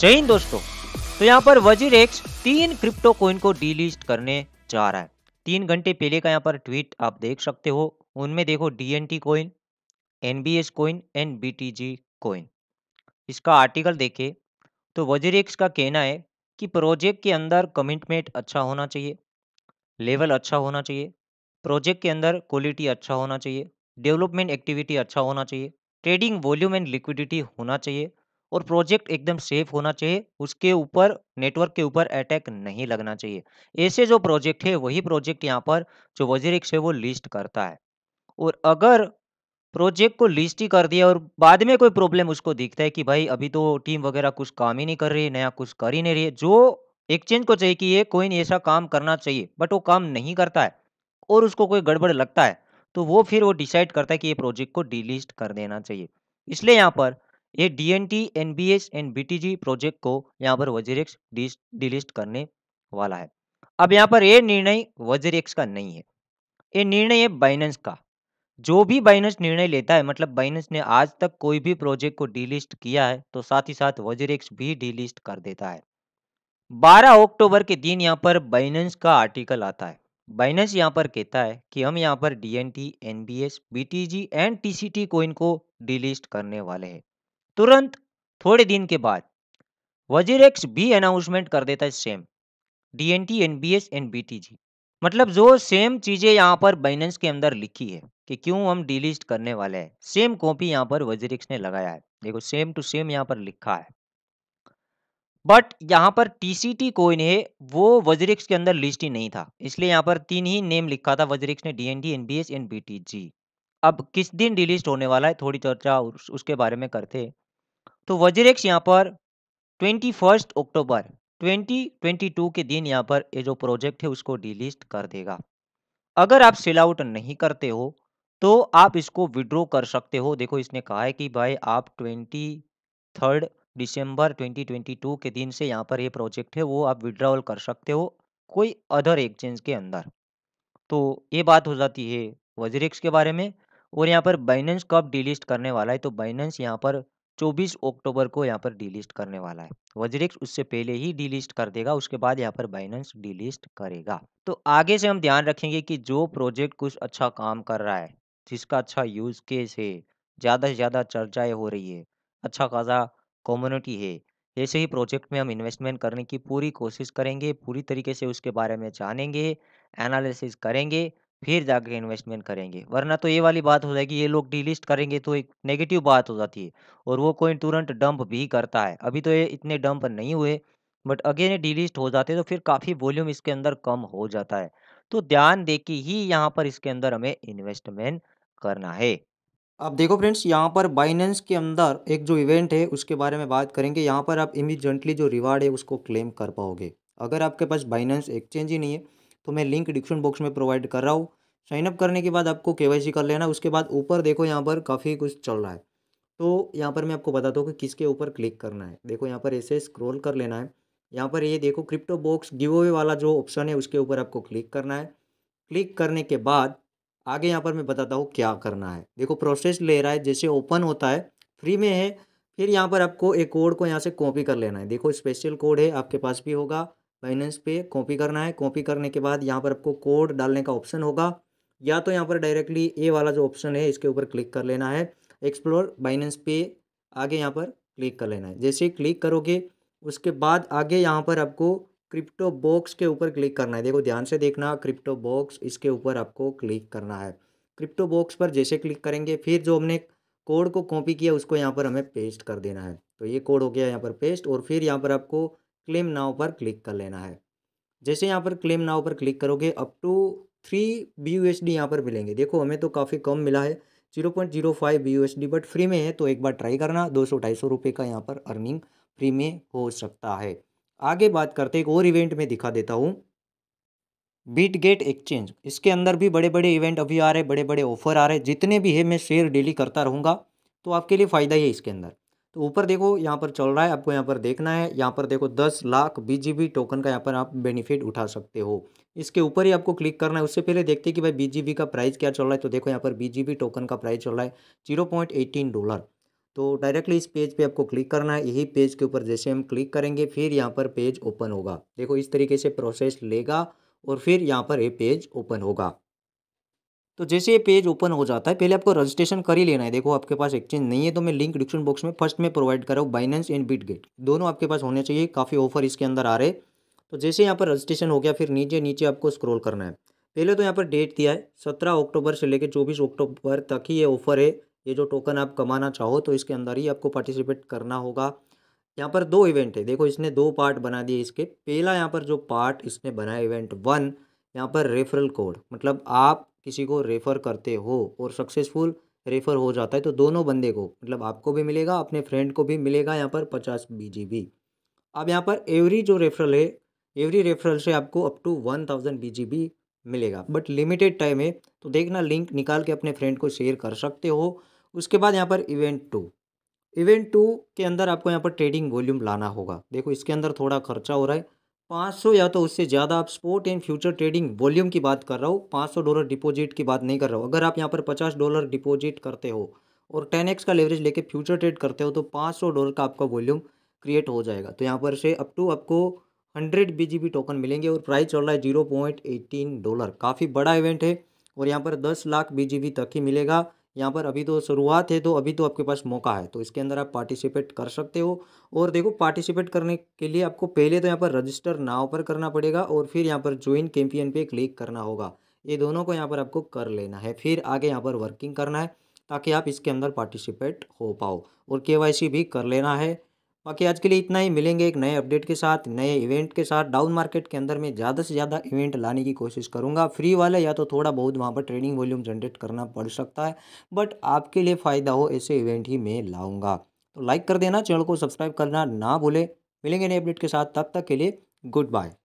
जय हिंद दोस्तों तो यहाँ पर वजीर एक्स तीन क्रिप्टो कोइन को डीलिस्ट करने जा रहा है तीन घंटे पहले का यहाँ पर ट्वीट आप देख सकते हो उनमें देखो DNT coin NBS coin and BTG coin इसका आर्टिकल देखे तो वजीर एक्स का कहना है कि प्रोजेक्ट के अंदर कमिटमेंट अच्छा होना चाहिए लेवल अच्छा होना चाहिए प्रोजेक्ट के अंदर क्वालिटी अच्छा होना चाहिए डेवलपमेंट एक्टिविटी अच्छा होना चाहिए ट्रेडिंग वॉल्यूम एंड लिक्विडिटी होना चाहिए और प्रोजेक्ट एकदम सेफ होना चाहिए उसके ऊपर नेटवर्क के ऊपर अटैक नहीं लगना चाहिए ऐसे जो प्रोजेक्ट है वही प्रोजेक्ट यहाँ पर जो वजीरिक्स से वो लिस्ट करता है और अगर प्रोजेक्ट को लिस्ट ही कर दिया और बाद में कोई प्रॉब्लम उसको दिखता है कि भाई अभी तो टीम वगैरह कुछ काम ही नहीं कर रही नया कुछ कर ही नहीं रही जो एक्सचेंज को चाहिए कि ये नहीं ऐसा काम करना चाहिए बट वो काम नहीं करता है और उसको कोई गड़बड़ लगता है तो वो फिर वो डिसाइड करता है कि ये प्रोजेक्ट को डिलीस्ट कर देना चाहिए इसलिए यहाँ पर ये D N T N B S and B T G project को यहाँ पर वजरेक्स डिलिस्ट करने वाला है अब यहाँ पर ये निर्णय वजीरेक्स का नहीं है ये निर्णय है बाइनेंस का जो भी बाइनेंस निर्णय लेता है मतलब बाइनेंस ने आज तक कोई भी प्रोजेक्ट को डिलिस्ट किया है तो साथ ही साथ वजीरेक्स भी डिलिस्ट कर देता है बारह अक्टूबर के दिन यहाँ पर बाइनेंस का आर्टिकल आता है बाइनेंस यहाँ पर कहता है कि हम यहाँ पर D N T N B S B T G and T C T coin को डिलिस्ट करने वाले हैं तुरंत थोड़े दिन के बाद वजीर एक्स भी अनाउंसमेंट कर देता है same D N T N B S and B T G मतलब जो सेम चीज़ें यहाँ पर बाइनेंस के अंदर लिखी है कि क्यों हम डिलीस्ट करने वाले हैं सेम कॉपी यहाँ पर वजीर एक्स ने लगाया है देखो सेम टू सेम यहाँ पर लिखा है बट यहाँ पर टीसीटी कोइन है वो वजरिक्स के अंदर लिस्ट ही नहीं था इसलिए यहाँ पर तीन ही नेम लिखा था वजरिक्स ने डीएनडी एनबीएस एंड बीटीजी अब किस दिन रिलीज होने वाला है थोड़ी चर्चा उसके बारे में करते तो वजरेक्स यहाँ पर ट्वेंटी फर्स्ट अक्टूबर 2022 के दिन यहाँ पर ये जो प्रोजेक्ट है उसको डिलीस्ट कर देगा अगर आप सेल आउट नहीं करते हो तो आप इसको विड्रॉ कर सकते हो देखो इसने कहा है कि भाई आप ट्वेंटी थर्ड दिसंबर 2022 के दिन से यहाँ पर ये प्रोजेक्ट है वो आप विड्रॉवल कर सकते हो कोई अदर एक्सचेंज के अंदर तो ये बात हो जाती है वजरिक्स के बारे में और यहाँ पर बाइनेंस कब डिलीस्ट करने वाला है तो बाइनेंस यहाँ पर 24 अक्टूबर को यहाँ पर डिलीस्ट करने वाला है वजरिक्स उससे पहले ही डिलीस्ट कर देगा उसके बाद यहाँ पर बाइनेंस डिलीस्ट करेगा तो आगे से हम ध्यान रखेंगे कि जो प्रोजेक्ट कुछ अच्छा काम कर रहा है जिसका अच्छा यूज केस है ज़्यादा से ज़्यादा चर्चाएँ हो रही है अच्छा खासा कम्युनिटी है ऐसे ही प्रोजेक्ट में हम इन्वेस्टमेंट करने की पूरी कोशिश करेंगे पूरी तरीके से उसके बारे में जानेंगे एनालिसिस करेंगे फिर जाके इन्वेस्टमेंट करेंगे वरना तो ये वाली बात हो जाएगी ये लोग डीलिस्ट करेंगे तो एक नेगेटिव बात हो जाती है और वो कोई तुरंत डंप भी करता है अभी तो ये इतने डंप नहीं हुए बट अगेन डीलिस्ट हो जाते तो फिर काफ़ी वॉल्यूम इसके अंदर कम हो जाता है तो ध्यान दे के ही यहाँ पर इसके अंदर हमें इन्वेस्टमेंट करना है अब देखो फ्रेंड्स यहाँ पर बाइनेंस के अंदर एक जो इवेंट है उसके बारे में बात करेंगे यहाँ पर आप इमिजेंटली जो रिवार्ड है उसको क्लेम कर पाओगे अगर आपके पास बाइनेंस एक्सचेंज ही नहीं है तो मैं लिंक डिस्क्रिप्शन बॉक्स में प्रोवाइड कर रहा हूँ साइनअप करने के बाद आपको के कर लेना उसके बाद ऊपर देखो यहाँ पर काफ़ी कुछ चल रहा है तो यहाँ पर मैं आपको बताता हूँ कि किसके ऊपर क्लिक करना है देखो यहाँ पर ऐसे स्क्रोल कर लेना है यहाँ पर ये देखो क्रिप्टो बॉक्स गिव अवे वाला जो ऑप्शन है उसके ऊपर आपको क्लिक करना है क्लिक करने के बाद आगे यहाँ पर मैं बताता हूँ क्या करना है देखो प्रोसेस ले रहा है जैसे ओपन होता है फ्री में है फिर यहाँ पर आपको एक कोड को यहाँ से कॉपी कर लेना है देखो स्पेशल कोड है आपके पास भी होगा बाइनेंस पे कॉपी करना है कॉपी करने के बाद यहाँ पर आपको कोड डालने का ऑप्शन होगा या तो यहाँ पर डायरेक्टली ए वाला जो ऑप्शन है इसके ऊपर क्लिक कर लेना है एक्सप्लोर बाइनेंस पे आगे यहाँ पर क्लिक कर लेना है जैसे क्लिक करोगे उसके बाद आगे यहाँ पर आपको क्रिप्टो बॉक्स के ऊपर क्लिक करना है देखो ध्यान से देखना क्रिप्टो बॉक्स इसके ऊपर आपको क्लिक करना है क्रिप्टो बॉक्स पर जैसे क्लिक करेंगे फिर जो हमने कोड को कॉपी किया उसको यहाँ पर हमें पेस्ट कर देना है तो ये कोड हो गया यहाँ पर पेस्ट और फिर यहाँ पर आपको क्लेम नाव पर क्लिक कर लेना है जैसे यहाँ पर क्लेम नाव पर क्लिक करोगे up to three B U S D यहाँ पर मिलेंगे देखो हमें तो काफ़ी कम मिला है zero point zero five B U S D but free में है तो एक बार ट्राई करना दो सौ ढाई सौ रुपये का यहाँ पर अर्निंग फ्री में हो सकता है आगे बात करते एक और इवेंट में दिखा देता हूँ बीट गेट एक्सचेंज इसके अंदर भी बड़े बड़े इवेंट अभी आ रहे बड़े बड़े ऑफर आ रहे जितने भी है मैं शेयर डेली करता रहूँगा तो आपके लिए फ़ायदा ही है इसके अंदर तो ऊपर देखो यहाँ पर चल रहा है आपको यहाँ पर देखना है यहाँ पर देखो दस लाख बीजीबी जी टोकन का यहाँ पर आप बेनिफिट उठा सकते हो इसके ऊपर ही आपको क्लिक करना है उससे पहले देखते हैं कि भाई बीजीबी का प्राइस क्या चल रहा है तो देखो यहाँ पर बीजीबी टोकन का प्राइस चल रहा है जीरो डॉलर तो डायरेक्टली इस पेज पे आपको क्लिक करना है यही पेज के ऊपर जैसे हम क्लिक करेंगे फिर यहाँ पर पेज ओपन होगा देखो इस तरीके से प्रोसेस लेगा और फिर यहाँ पर ये पेज ओपन होगा तो जैसे ये पेज ओपन हो जाता है पहले आपको रजिस्ट्रेशन कर ही लेना है देखो आपके पास एक्सचेंज नहीं है तो मैं लिंक डिस्क्रिप्शन बॉक्स में फर्स्ट में प्रोवाइड कर रहा हूँ बाइनेंस एंड गेट दोनों आपके पास होने चाहिए काफ़ी ऑफर इसके अंदर आ रहे तो जैसे यहाँ पर रजिस्ट्रेशन हो गया फिर नीचे नीचे आपको स्क्रोल करना है पहले तो यहाँ पर डेट दिया है सत्रह अक्टूबर से लेकर चौबीस अक्टूबर तक ही ये ऑफर है ये जो टोकन आप कमाना चाहो तो इसके अंदर ही आपको पार्टिसिपेट करना होगा यहाँ पर दो इवेंट है देखो इसने दो पार्ट बना दिए इसके पहला यहाँ पर जो पार्ट इसने बनाया इवेंट वन यहाँ पर रेफरल कोड मतलब आप किसी को रेफ़र करते हो और सक्सेसफुल रेफ़र हो जाता है तो दोनों बंदे को मतलब आपको भी मिलेगा अपने फ्रेंड को भी मिलेगा यहाँ पर पचास बी अब यहाँ पर एवरी जो रेफरल है एवरी रेफरल से आपको up to one thousand B मिलेगा बट लिमिटेड टाइम है तो देखना लिंक निकाल के अपने फ्रेंड को शेयर कर सकते हो उसके बाद यहाँ पर इवेंट टू इवेंट टू के अंदर आपको यहाँ पर ट्रेडिंग वॉल्यूम लाना होगा देखो इसके अंदर थोड़ा खर्चा हो रहा है 500 या तो उससे ज़्यादा आप sport and future trading volume की बात कर रहा हूँ 500 डॉलर डिपॉजिट की बात नहीं कर रहा हूँ अगर आप यहाँ पर 50 डॉलर डिपॉजिट करते हो और 10x का लेवरेज लेके फ्यूचर ट्रेड करते हो तो 500 डॉलर का आपका वॉल्यूम क्रिएट हो जाएगा तो यहाँ पर से अप टू आपको हंड्रेड बी टोकन मिलेंगे और प्राइस चल रहा है जीरो डॉलर काफ़ी बड़ा इवेंट है और यहाँ पर दस लाख बी तक ही मिलेगा यहाँ पर अभी तो शुरुआत है तो अभी तो आपके पास मौका है तो इसके अंदर आप पार्टिसिपेट कर सकते हो और देखो पार्टिसिपेट करने के लिए आपको पहले तो यहाँ पर रजिस्टर नाव पर करना पड़ेगा और फिर यहाँ पर ज्वाइन कैंपियन पे क्लिक करना होगा ये दोनों को यहाँ पर आपको कर लेना है फिर आगे यहाँ पर वर्किंग करना है ताकि आप इसके अंदर पार्टिसिपेट हो पाओ और के भी कर लेना है बाकी आज के लिए इतना ही मिलेंगे एक नए अपडेट के साथ नए इवेंट के साथ डाउन मार्केट के अंदर मैं ज़्यादा से ज़्यादा इवेंट लाने की कोशिश करूँगा फ्री वाला या तो थोड़ा बहुत वहाँ पर ट्रेडिंग वॉल्यूम जनरेट करना पड़ सकता है बट आपके लिए फ़ायदा हो ऐसे इवेंट ही मैं लाऊँगा तो लाइक कर देना चैनल को सब्सक्राइब करना ना भूलें मिलेंगे नए अपडेट के साथ तब तक के लिए गुड बाय